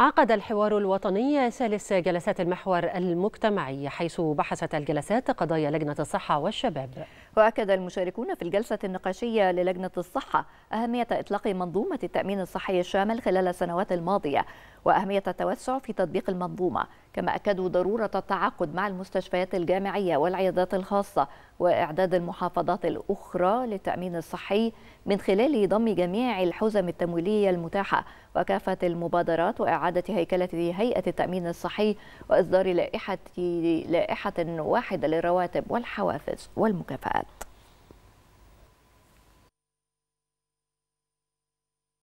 عقد الحوار الوطني ثالث جلسات المحور المجتمعي حيث بحثت الجلسات قضايا لجنة الصحة والشباب وأكد المشاركون في الجلسة النقاشية للجنة الصحة أهمية إطلاق منظومة التأمين الصحي الشامل خلال السنوات الماضية وأهمية التوسع في تطبيق المنظومة كما أكدوا ضرورة التعاقد مع المستشفيات الجامعية والعيادات الخاصة وإعداد المحافظات الأخرى للتأمين الصحي من خلال ضم جميع الحزم التمويلية المتاحة وكافة المبادرات وإعادة هيكلة هيئة التأمين الصحي وإصدار لائحة لائحة واحدة للرواتب والحوافز والمكافآت